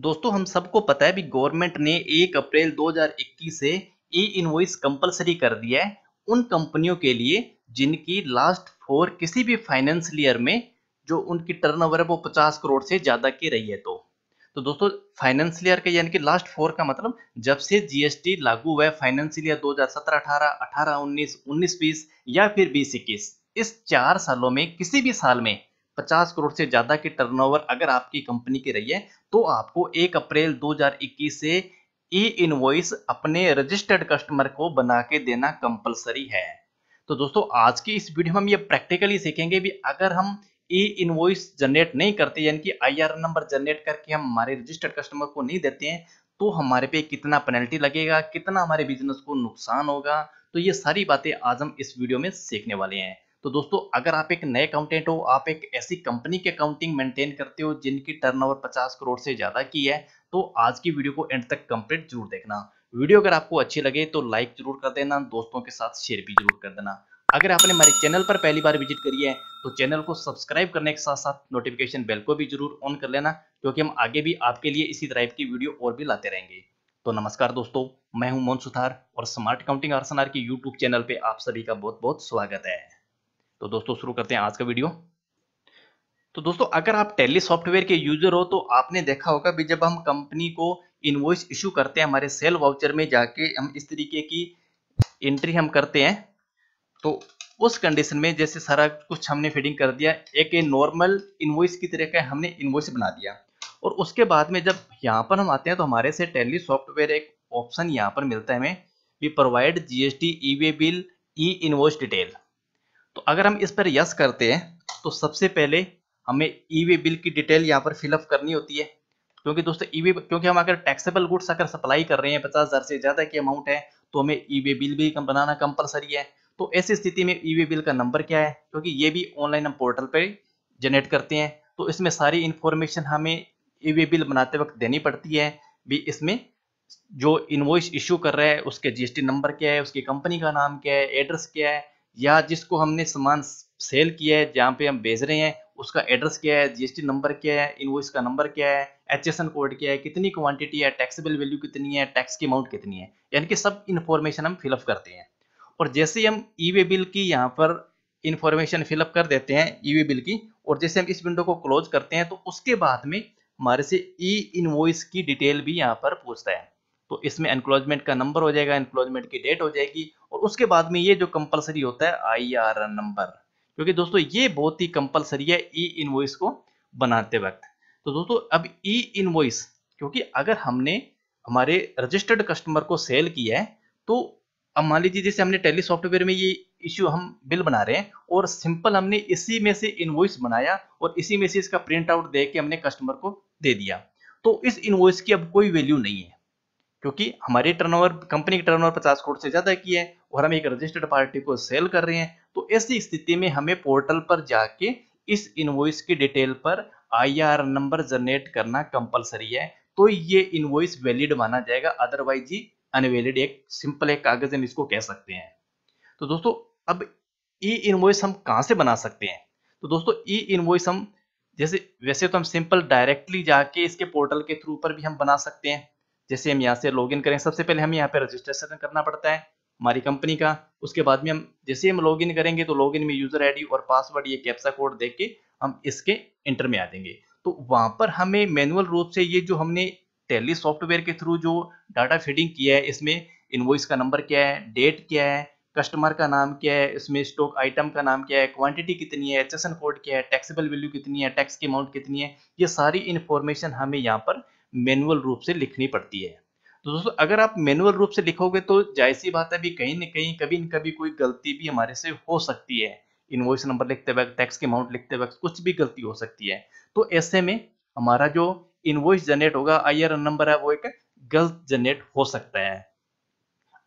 दोस्तों हम सबको पता है भी गवर्नमेंट ने 1 अप्रैल 2021 से ई इनवॉइस कंपलसरी कर दिया है उन कंपनियों के लिए जिनकी लास्ट फोर किसी भी फाइनेंशियल ईयर में जो उनकी टर्नओवर है वो 50 करोड़ से ज़्यादा की रही है तो तो दोस्तों फाइनेंशियल ईयर का यानी कि लास्ट फोर का मतलब जब से जीएसटी लागू हुआ है फाइनेंशियल ईयर 2017 अठारह अठारह उन्नीस उन्नीस बीस या फिर बीस इक्कीस इस चार सालों में किसी भी साल में 50 करोड़ से ज़्यादा की टर्नओवर अगर आपकी कंपनी की रही है तो आपको 1 अप्रैल 2021 से ई इनवॉइस अपने रजिस्टर्ड कस्टमर को बना के देना कंपलसरी है तो दोस्तों आज की इस वीडियो में हम ये प्रैक्टिकली सीखेंगे भी अगर हम ई इनवॉइस जनरेट नहीं करते यानी कि आई नंबर जनरेट करके हम हमारे रजिस्टर्ड कस्टमर को नहीं देते हैं तो हमारे पे कितना पेनल्टी लगेगा कितना हमारे बिजनेस को नुकसान होगा तो ये सारी बातें आज हम इस वीडियो में सीखने वाले हैं तो दोस्तों अगर आप एक नए अकाउंटेंट हो आप एक ऐसी कंपनी की अकाउंटिंग मेंटेन करते हो जिनकी टर्नओवर 50 करोड़ से ज़्यादा की है तो आज की वीडियो को एंड तक कंप्लीट जरूर देखना वीडियो अगर आपको अच्छी लगे तो लाइक जरूर कर देना दोस्तों के साथ शेयर भी जरूर कर देना अगर आपने हमारे चैनल पर पहली बार विजिट करी है तो चैनल को सब्सक्राइब करने के साथ साथ नोटिफिकेशन बेल को भी जरूर ऑन कर लेना क्योंकि हम आगे भी आपके लिए इसी तरह की वीडियो और भी लाते रहेंगे तो नमस्कार दोस्तों मैं हूं मोहन सुथार और स्मार्ट अकाउंटिंग आरसनार के यूट्यूब चैनल पे आप सभी का बहुत बहुत स्वागत है तो दोस्तों शुरू करते हैं आज का वीडियो तो दोस्तों अगर आप टेली सॉफ्टवेयर के यूजर हो तो आपने देखा होगा भी जब हम कंपनी को इनवॉइस इशू करते हैं हमारे सेल वाउचर में जाके हम इस तरीके की एंट्री हम करते हैं तो उस कंडीशन में जैसे सारा कुछ हमने फीडिंग कर दिया एक नॉर्मल इन्वॉइस की तरह का हमने इन्वॉइस बना दिया और उसके बाद में जब यहाँ पर हम आते हैं तो हमारे से टेली सॉफ्टवेयर एक ऑप्शन यहाँ पर मिलता है हमें we provide GST E bill E invoice detail तो अगर हम इस पर यस करते हैं तो सबसे पहले हमें ई e बिल की डिटेल यहाँ पर फिलअप करनी होती है क्योंकि दोस्तों ई e क्योंकि हम अगर टैक्सेबल गुड्स अगर सप्लाई कर रहे हैं पचास हज़ार से ज़्यादा की अमाउंट है तो हमें ई e बिल भी कम बनाना कंपलसरी है तो ऐसी स्थिति में ई बिल का नंबर क्या है क्योंकि ये भी ऑनलाइन हम पोर्टल पर जनरेट करते हैं तो इसमें सारी इंफॉर्मेशन हमें ई बिल बनाते वक्त देनी पड़ती है भी इसमें जो इन्वॉइस इशू कर रहा है उसके जीएसटी नंबर क्या है उसकी कंपनी का नाम क्या है एड्रेस क्या है या जिसको हमने सामान सेल किया है जहाँ पे हम बेच रहे हैं उसका एड्रेस क्या है जीएसटी नंबर क्या है इनवॉइस का नंबर क्या है एच कोड क्या है कितनी क्वांटिटी है टैक्सेबल वैल्यू कितनी है टैक्स की अमाउंट कितनी है यानी कि सब इन्फॉर्मेशन हम फिलअप करते हैं और जैसे ही हम ई वे बिल की यहाँ पर इन्फॉर्मेशन फिलअप कर देते हैं ई वे बिल की और जैसे हम इस विंडो को क्लोज करते हैं तो उसके बाद में हमारे से ई इन्वॉइस की डिटेल भी यहाँ पर पूछता है तो इसमें एनक्लोजमेंट का नंबर हो जाएगा एनक्लोजमेंट की डेट हो जाएगी और उसके बाद में ये जो कंपलसरी होता है आई आर नंबर क्योंकि दोस्तों ये बहुत ही कंपलसरी है ई इनवॉइस को बनाते वक्त तो दोस्तों अब ई इनवॉइस क्योंकि अगर हमने हमारे रजिस्टर्ड कस्टमर को सेल किया है तो अब मान लीजिए जैसे हमने टेली सॉफ्टवेयर में ये इश्यू हम बिल बना रहे हैं और सिंपल हमने इसी में से इनवॉइस बनाया और इसी में से इसका प्रिंट आउट दे के हमने कस्टमर को दे दिया तो इस इनवॉइस की अब कोई वैल्यू नहीं है क्योंकि हमारी टर्नओवर कंपनी की टर्नओवर 50 करोड़ से ज़्यादा की है और हम एक रजिस्टर्ड पार्टी को सेल कर रहे हैं तो ऐसी स्थिति में हमें पोर्टल पर जाके इस इनवॉइस की डिटेल पर आईआर नंबर जनरेट करना कंपलसरी है तो ये इनवॉइस वैलिड माना जाएगा अदरवाइज ही अनवैलिड एक सिंपल एक कागज हम इसको कह सकते हैं तो दोस्तों अब ई इनवॉइस हम कहां से बना सकते हैं तो दोस्तों ई इनवॉइस हम जैसे वैसे तो हम सिंपल डायरेक्टली जाके इसके पोर्टल के थ्रू पर भी हम बना सकते हैं जैसे हम यहाँ से लॉगिन करें सबसे पहले हमें यहाँ पे रजिस्ट्रेशन करना पड़ता है हमारी कंपनी का उसके बाद में हम जैसे हम लॉगिन करेंगे तो लॉगिन में यूजर आईडी और पासवर्ड ये कैप्सा कोड देख के हम इसके इंटर में आ देंगे तो वहां पर हमें मैनुअल रूप से ये जो हमने टेली सॉफ्टवेयर के थ्रू जो डाटा फीडिंग किया है इसमें इन्वॉइस का नंबर क्या है डेट क्या है कस्टमर का नाम क्या है इसमें स्टॉक आइटम का नाम क्या है क्वांटिटी कितनी है एच कोड क्या है टैक्सेबल वैल्यू कितनी है टैक्स की अमाउंट कितनी है ये सारी इन्फॉर्मेशन हमें यहाँ पर मैनुअल रूप से लिखनी पड़ती है तो दोस्तों अगर आप मैनुअल रूप से लिखोगे तो जाहिर सी बात है भी कहीं ना कहीं कभी न कभी कोई गलती भी हमारे से हो सकती है इन्वॉइस नंबर लिखते वक्त टैक्स के अमाउंट लिखते वक्त कुछ भी गलती हो सकती है तो ऐसे में हमारा जो इन्वॉइस जनरेट होगा आई नंबर है वो एक गलत जनरेट हो सकता है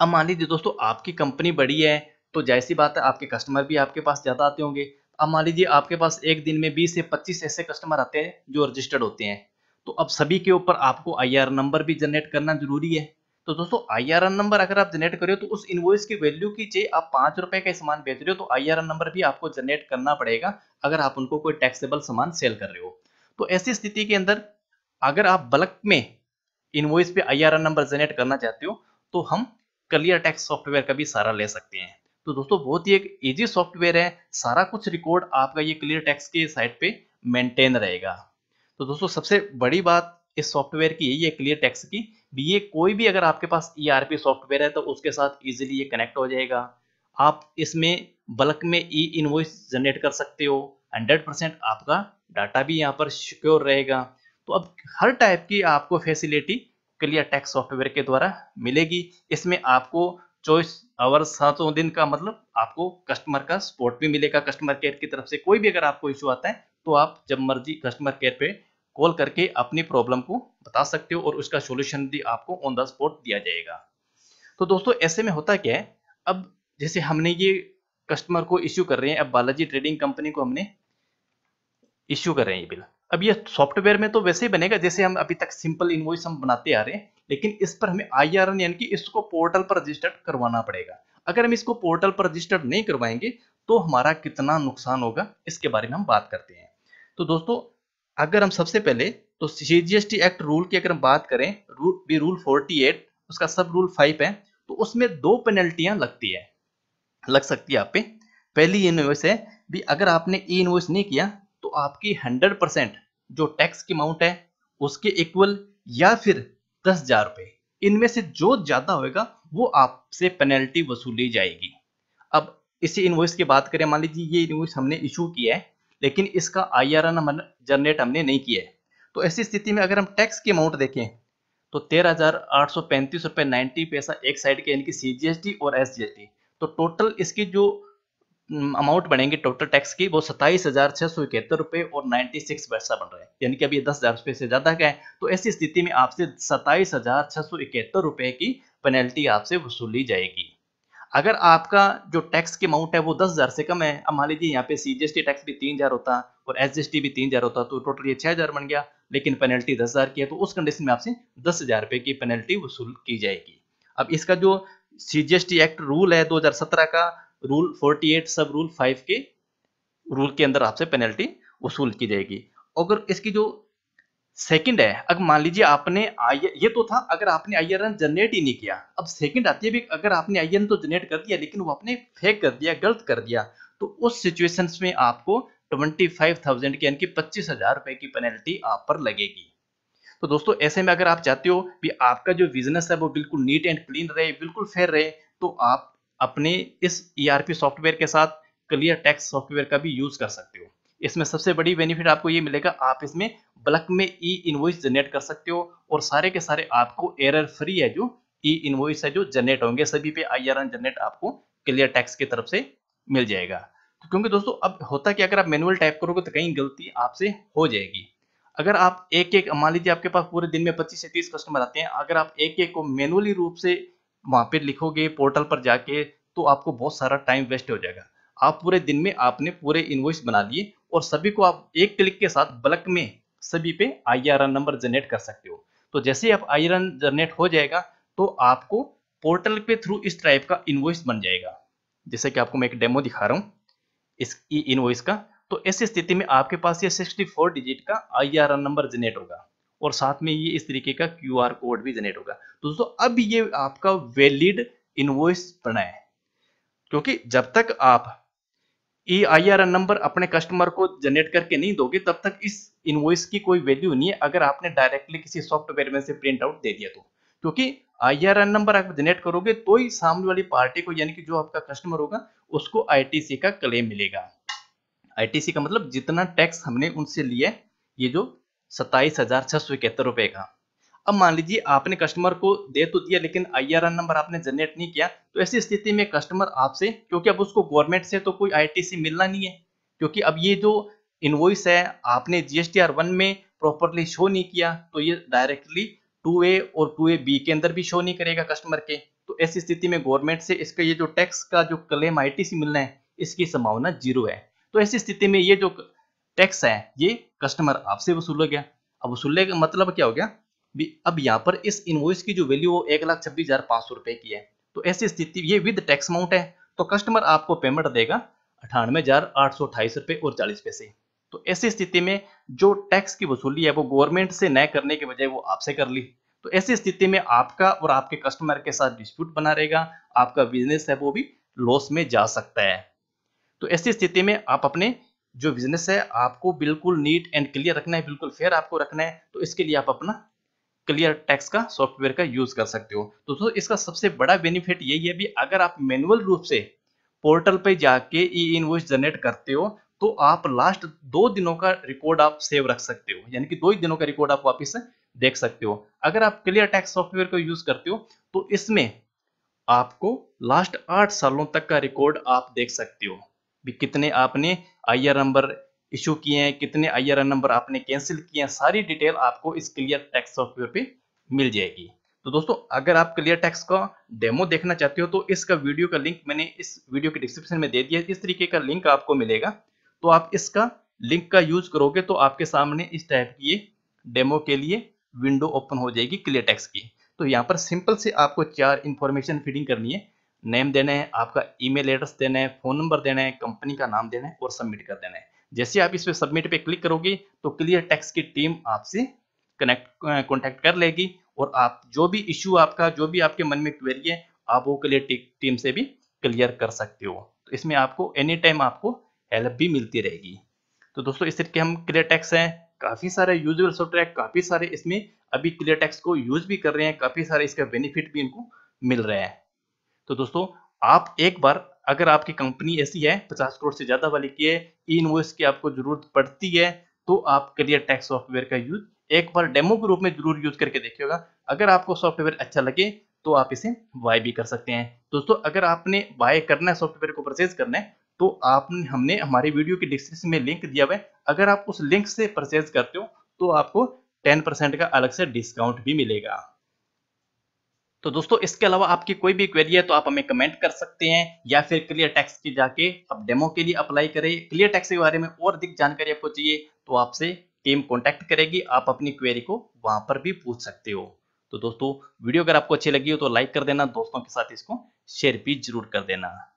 अब मान लीजिए दोस्तों आपकी कंपनी बड़ी है तो जैसी बात है आपके कस्टमर भी आपके पास ज़्यादा आते होंगे अब मान लीजिए आपके पास एक दिन में 20 से 25 ऐसे कस्टमर आते हैं जो रजिस्टर्ड होते हैं तो अब सभी के ऊपर आपको आई नंबर भी जनरेट करना जरूरी है तो दोस्तों आई नंबर अगर आप जनरेट करो तो उस इनवॉइस की वैल्यू की जे आप पांच रुपए का सामान बेच रहे हो तो आई नंबर भी आपको जनरेट करना पड़ेगा अगर आप उनको कोई टैक्सेबल सामान सेल कर रहे हो तो ऐसी स्थिति के अंदर अगर आप बल्क में इनवॉइस पे आई नंबर जनरेट करना चाहते हो तो हम क्लियर टैक्स सॉफ्टवेयर का भी सारा ले सकते हैं तो दोस्तों बहुत ही एक ईजी सॉफ्टवेयर है सारा कुछ रिकॉर्ड आपका ये क्लियर टैक्स के साइट पे मेंटेन रहेगा तो दोस्तों सबसे बड़ी बात इस सॉफ्टवेयर की यही है क्लियर टैक्स की भी ये कोई भी अगर आपके पास ई e सॉफ्टवेयर है तो उसके साथ ईजिली ये कनेक्ट हो जाएगा आप इसमें बल्क में ई इनवॉइस जनरेट कर सकते हो 100% आपका डाटा भी यहाँ पर सिक्योर रहेगा तो अब हर टाइप की आपको फैसिलिटी क्लियर टैक्स सॉफ्टवेयर के द्वारा मिलेगी इसमें आपको चौबीस आवर सातों दिन का मतलब आपको कस्टमर का सपोर्ट भी मिलेगा कस्टमर केयर की तरफ से कोई भी अगर आपको इश्यू आता है तो आप जब मर्जी कस्टमर केयर पे कॉल करके अपनी प्रॉब्लम को बता सकते हो और उसका सोल्यूशन भी आपको ऑन द स्पॉट दिया जाएगा तो दोस्तों ऐसे में होता क्या है अब जैसे हमने ये कस्टमर को इश्यू कर रहे हैं अब बालाजी ट्रेडिंग कंपनी को हमने इश्यू कर रहे हैं ये बिल अब ये सॉफ्टवेयर में तो वैसे ही बनेगा जैसे हम अभी तक सिंपल इन्वॉइस हम बनाते आ रहे हैं लेकिन इस पर हमें आई आर एन कि इसको पोर्टल पर रजिस्टर करवाना पड़ेगा अगर हम इसको पोर्टल पर रजिस्टर नहीं करवाएंगे तो हमारा कितना नुकसान होगा इसके बारे में हम बात करते हैं तो दोस्तों अगर हम सबसे पहले तो सीजीएसटी एक्ट रूल की अगर हम बात करें रूल भी रूल 48 उसका सब रूल 5 है तो उसमें दो पेनल्टियां लगती है लग सकती है आप पे पहली इनवॉइस है भी अगर आपने ई इनवॉइस नहीं किया तो आपकी 100 परसेंट जो टैक्स की अमाउंट है उसके इक्वल या फिर दस हजार रुपए इनमें से जो ज़्यादा होगा वो आपसे पेनल्टी वसूली जाएगी अब इसी वोस की बात करें मान लीजिए ये इन्वॉइस हमने इशू किया है लेकिन इसका आई आर एन जनरेट हमने नहीं किया है तो ऐसी स्थिति में अगर हम टैक्स की अमाउंट देखें तो तेरह हजार आठ सौ पैंतीस रुपए नाइनटी पैसा एक साइड के यानी कि सी जी एस टी और एस जी एस टी तो टोटल इसकी जो अमाउंट बनेंगे टोटल टैक्स की वो सत्ताईस हजार छह सौ इकहत्तर रुपए और नाइन्टी सिक्स पैसा बन रहा है यानी कि अभी दस हज़ार रुपए से ज़्यादा का है तो ऐसी स्थिति में आपसे सत्ताईस हजार छह सौ इकहत्तर रुपए की पेनल्टी आपसे वसूली जाएगी अगर आपका जो टैक्स की अमाउंट है वो दस हज़ार से कम है अब मान लीजिए यहाँ पे C G S T tax भी तीन हज़ार होता और एस जी एस टी भी तीन हज़ार होता तो टोटल ये छः हज़ार बन गया लेकिन पेनल्टी दस हज़ार की है तो उस कंडीशन में आपसे दस हज़ार रुपये की पेनल्टी वसूल की जाएगी अब इसका जो C G S T act rule है दो हज़ार सत्रह का rule forty eight sub rule five के रूल के अंदर आपसे पेनल्टी वसूल की जाएगी अगर इसकी जो सेकंड है अगर मान लीजिए आपने आई ये तो था अगर आपने आई एन जनरेट ही नहीं किया अब सेकंड आती है भी अगर आपने आई तो जनरेट कर दिया लेकिन वो आपने फेक कर दिया गलत कर दिया तो उस सिचुएशन में आपको ट्वेंटी फाइव थाउजेंड की यानी कि पच्चीस हजार रुपए की पेनल्टी आप पर लगेगी तो दोस्तों ऐसे में अगर आप चाहते हो भी आपका जो बिजनेस है वो बिल्कुल नीट एंड क्लीन रहे बिल्कुल फेयर रहे तो आप अपने इस ई e सॉफ्टवेयर के साथ क्लियर टैक्स सॉफ्टवेयर का भी यूज कर सकते हो इसमें सबसे बड़ी बेनिफिट आपको ये मिलेगा आप इसमें ब्लक में ई इनवॉइस जनरेट कर सकते हो और सारे के सारे आपको एरर फ्री है जो ई इनवॉइस है जो जनरेट होंगे सभी पे आई आर जनरेट आपको क्लियर टैक्स की तरफ से मिल जाएगा तो क्योंकि दोस्तों अब होता कि अगर आप मैनुअल टाइप करोगे तो कहीं गलती आपसे हो जाएगी अगर आप एक एक मान लीजिए आपके पास पूरे दिन में 25 से 30 कस्टमर आते हैं अगर आप एक एक को मैनुअली रूप से वहां पर लिखोगे पोर्टल पर जाके तो आपको बहुत सारा टाइम वेस्ट हो जाएगा आप पूरे दिन में आपने पूरे इन्वॉइस बना लिए और सभी को आप एक क्लिक के साथ ब्लक में सभी पे आई नंबर जनरेट कर सकते हो तो जैसे ही आप आई जनरेट हो जाएगा तो आपको पोर्टल के थ्रू इस टाइप का इन्वॉइस बन जाएगा जैसे कि आपको मैं एक डेमो दिखा रहा हूँ इस इन्वॉइस का तो ऐसी स्थिति में आपके पास ये 64 डिजिट का आई नंबर जनरेट होगा और साथ में ये इस तरीके का क्यू कोड भी जनरेट होगा तो दोस्तों अब ये आपका वैलिड इन्वॉइस बनाए क्योंकि जब तक आप E I R N number अपने कस्टमर को जनरेट करके नहीं दोगे तब तक इस इनवॉइस की कोई वैल्यू नहीं है अगर आपने डायरेक्टली किसी सॉफ्टवेयर में से प्रिंट आउट दे दिया तो क्योंकि आई आर एन नंबर आप जनरेट करोगे तो ही सामने वाली पार्टी को यानी कि जो आपका कस्टमर होगा उसको सी का क्लेम मिलेगा सी का मतलब जितना टैक्स हमने उनसे लिया ये जो सत्ताईस हजार छह सौ इकहत्तर रुपए का अब मान लीजिए आपने कस्टमर को दे तो दिया लेकिन आई नंबर आपने जनरेट नहीं किया तो ऐसी स्थिति में कस्टमर आपसे क्योंकि अब उसको गवर्नमेंट से तो कोई आईटीसी मिलना नहीं है क्योंकि अब ये जो इनवॉइस है आपने आर वन में प्रॉपरली शो नहीं किया तो ये डायरेक्टली टू ए और टू ए बी के अंदर भी शो नहीं करेगा कस्टमर के तो ऐसी स्थिति में गवर्नमेंट से इसका ये जो टैक्स का जो क्लेम सी मिलना है इसकी संभावना जीरो है तो ऐसी स्थिति में ये जो टैक्स है ये कस्टमर आपसे वसूल गया अब वसूलने का मतलब क्या हो गया अब यहाँ पर इस इनवॉइस की जो वैल्यू वो एक लाख छब्बीस हजार पांच सौ रुपए की है तो ऐसी स्थिति ये विद टैक्स अमाउंट है तो कस्टमर आपको पेमेंट देगा अठानवे हजार आठ सौ अठाईस रुपए और चालीस पैसे तो ऐसी स्थिति में जो टैक्स की वसूली है वो गवर्नमेंट से न करने के बजाय वो आपसे कर ली तो ऐसी स्थिति में आपका और आपके कस्टमर के साथ डिस्प्यूट बना रहेगा आपका बिजनेस है वो भी लॉस में जा सकता है तो ऐसी स्थिति में आप अपने जो बिजनेस है आपको बिल्कुल नीट एंड क्लियर रखना है बिल्कुल फेयर आपको रखना है तो इसके लिए आप अपना क्लियर टैक्स का सॉफ्टवेयर का यूज कर सकते हो तो दोस्तों इसका सबसे बड़ा बेनिफिट यही है भी अगर आप मैनुअल रूप से पोर्टल पे जाके ई इनवॉइस जनरेट करते हो तो आप लास्ट दो दिनों का रिकॉर्ड आप सेव रख सकते हो यानी कि दो ही दिनों का रिकॉर्ड आप वापस देख सकते हो अगर आप क्लियर टैक्स सॉफ्टवेयर को यूज करते हो तो इसमें आपको लास्ट आठ सालों तक का रिकॉर्ड आप देख सकते हो भी कितने आपने आई आर नंबर इशू किए हैं कितने एन नंबर आपने कैंसिल किए हैं सारी डिटेल आपको इस क्लियर टैक्स सॉफ्टवेयर पे मिल जाएगी तो दोस्तों अगर आप क्लियर टैक्स का डेमो देखना चाहते हो तो इसका वीडियो का लिंक मैंने इस वीडियो के डिस्क्रिप्शन में दे दिया इस तरीके का लिंक आपको मिलेगा तो आप इसका लिंक का यूज करोगे तो आपके सामने इस टाइप की डेमो के लिए विंडो ओपन हो जाएगी क्लियर टैक्स की तो यहाँ पर सिंपल से आपको चार इन्फॉर्मेशन फीडिंग करनी है नेम देना है आपका ईमेल एड्रेस देना है फ़ोन नंबर देना है कंपनी का नाम देना है और सबमिट कर देना है जैसे आप इस पे सबमिट पे क्लिक करोगे तो क्लियर टैक्स की टीम आपसे कनेक्ट कॉन्टैक्ट कर लेगी और आप जो भी इश्यू आपका जो भी आपके मन में क्वेरी है आप वो क्लियर टीम से भी क्लियर कर सकते हो तो इसमें आपको एनी टाइम आपको हेल्प भी मिलती रहेगी तो दोस्तों इस तरीके हम क्लियर टैक्स हैं काफ़ी सारे यूजल सॉफ्टवेयर काफ़ी सारे इसमें अभी क्लियर टैक्स को यूज़ भी कर रहे हैं काफ़ी सारे इसका बेनिफिट भी इनको मिल रहे हैं तो दोस्तों आप एक बार अगर आपकी कंपनी ऐसी है पचास करोड़ से ज़्यादा वाली की है ई की आपको ज़रूरत पड़ती है तो आप क्लियर टैक्स सॉफ्टवेयर का यूज एक बार डेमो के रूप में जरूर यूज करके देखिएगा अगर आपको सॉफ्टवेयर अच्छा लगे तो आप इसे बाय भी कर सकते हैं दोस्तों अगर आपने बाय करना है सॉफ्टवेयर को परचेज करना है तो आपने हमने हमारे वीडियो के डिस्क्रिप्शन में लिंक दिया हुआ है अगर आप उस लिंक से परचेज करते हो तो आपको टेन का अलग से डिस्काउंट भी मिलेगा तो दोस्तों इसके अलावा आपकी कोई भी क्वेरी है तो आप हमें कमेंट कर सकते हैं या फिर क्लियर टैक्स की जाके आप डेमो के लिए अप्लाई करें क्लियर टैक्स के बारे में और अधिक जानकारी आपको चाहिए तो आपसे टीम कॉन्टैक्ट करेगी आप अपनी क्वेरी को वहां पर भी पूछ सकते हो तो दोस्तों वीडियो अगर आपको अच्छी लगी हो तो लाइक कर देना दोस्तों के साथ इसको शेयर भी जरूर कर देना